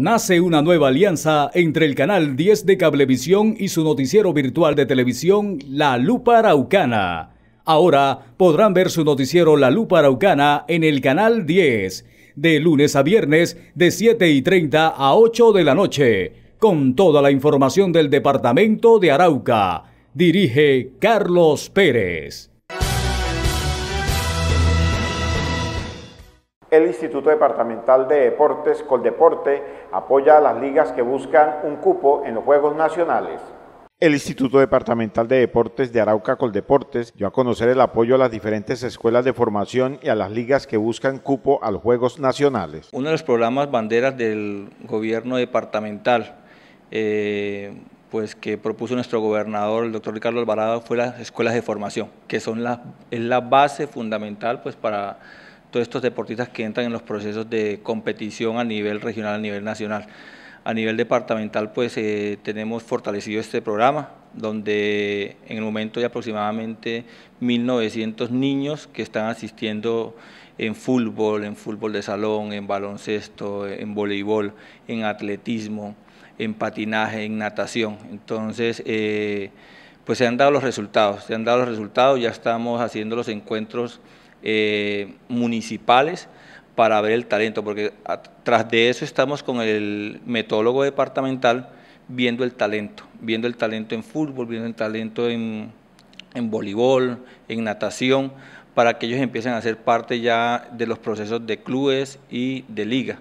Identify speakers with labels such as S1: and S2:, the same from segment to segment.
S1: Nace una nueva alianza entre el canal 10 de Cablevisión y su noticiero virtual de televisión La Lupa Araucana. Ahora podrán ver su noticiero La Lupa Araucana en el canal 10, de lunes a viernes de 7 y 30 a 8 de la noche, con toda la información del departamento de Arauca. Dirige Carlos Pérez.
S2: El Instituto Departamental de Deportes, Coldeporte, apoya a las ligas que buscan un cupo en los Juegos Nacionales. El Instituto Departamental de Deportes de Arauca Coldeportes dio a conocer el apoyo a las diferentes escuelas de formación y a las ligas que buscan cupo a los Juegos Nacionales.
S1: Uno de los programas banderas del gobierno departamental eh, pues que propuso nuestro gobernador, el doctor Ricardo Alvarado, fue las escuelas de formación, que son la, es la base fundamental pues para todos estos deportistas que entran en los procesos de competición a nivel regional, a nivel nacional. A nivel departamental, pues eh, tenemos fortalecido este programa, donde en el momento hay aproximadamente 1.900 niños que están asistiendo en fútbol, en fútbol de salón, en baloncesto, en voleibol, en atletismo, en patinaje, en natación. Entonces, eh, pues se han dado los resultados, se han dado los resultados, ya estamos haciendo los encuentros eh, municipales para ver el talento, porque tras de eso estamos con el metólogo departamental viendo el talento, viendo el talento en fútbol, viendo el talento en, voleibol, en natación, para que ellos empiecen a ser parte ya de los procesos de clubes y de liga,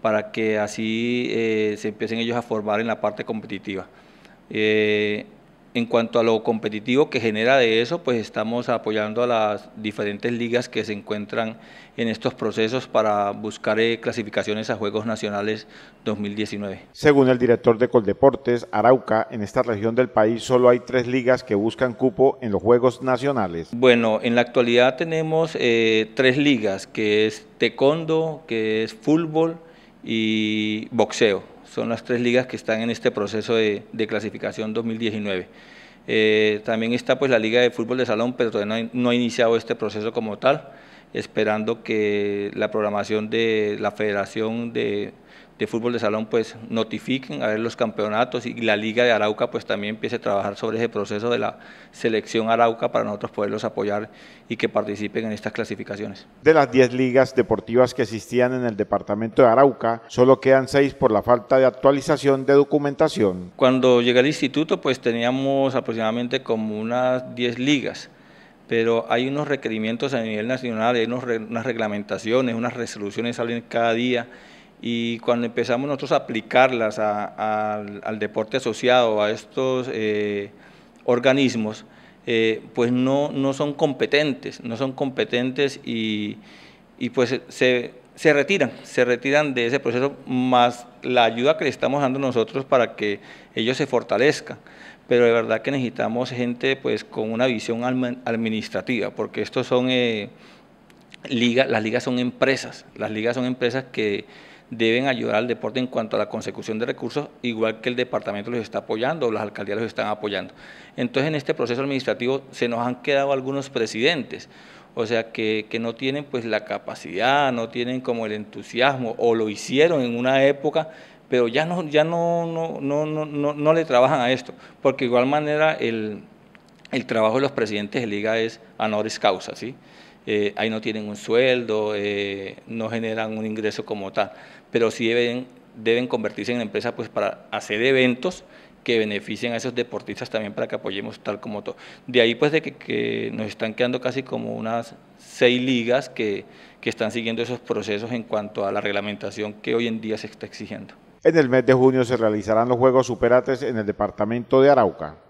S1: para que así eh, se empiecen ellos a formar en la parte competitiva. Eh, en cuanto a lo competitivo que genera de eso, pues estamos apoyando a las diferentes ligas que se encuentran en estos procesos para buscar eh, clasificaciones a Juegos Nacionales 2019.
S2: Según el director de Coldeportes, Arauca, en esta región del país solo hay tres ligas que buscan cupo en los Juegos Nacionales.
S1: Bueno, en la actualidad tenemos eh, tres ligas, que es taekwondo, que es fútbol y boxeo son las tres ligas que están en este proceso de, clasificación 2019. Eh, también está pues la Liga de Fútbol de Salón, pero todavía no, ha iniciado este proceso como tal, esperando que la programación de la Federación de de fútbol de salón pues notifiquen a ver los campeonatos y la liga de Arauca pues también empiece a trabajar sobre ese proceso de la selección Arauca para nosotros poderlos apoyar y que participen en estas clasificaciones.
S2: De las 10 ligas deportivas que existían en el departamento de Arauca, solo quedan 6 por la falta de actualización de documentación.
S1: Cuando llegué al instituto pues teníamos aproximadamente como unas 10 ligas pero hay unos requerimientos a nivel nacional, hay unas reglamentaciones, unas resoluciones salen cada día y cuando empezamos nosotros a aplicarlas al, deporte asociado, a estos eh, organismos, eh, pues no, no son competentes, no son competentes y, pues se, retiran, se retiran de ese proceso, más la ayuda que le estamos dando nosotros para que ellos se fortalezcan. Pero de verdad que necesitamos gente pues con una visión administrativa, porque estos son eh, ligas, las ligas son empresas, las ligas son empresas que deben ayudar al deporte en cuanto a la consecución de recursos, igual que el departamento los está apoyando o las alcaldías los están apoyando. Entonces, en este proceso administrativo se nos han quedado algunos presidentes, o sea, que, no tienen pues la capacidad, no tienen como el entusiasmo, o lo hicieron en una época pero ya no, ya no, no, no, no le trabajan a esto, porque de igual manera el, trabajo de los presidentes de liga es honoris causa, ¿sí? Eh, ahí no tienen un sueldo, eh, no generan un ingreso como tal, pero sí deben, deben convertirse en empresas pues, para hacer eventos que beneficien a esos deportistas también para que apoyemos tal como todo. De ahí pues de que, nos están quedando casi como unas seis ligas que están siguiendo esos procesos en cuanto a la reglamentación que hoy en día se está exigiendo.
S2: En el mes de junio se realizarán los Juegos Superates en el departamento de Arauca.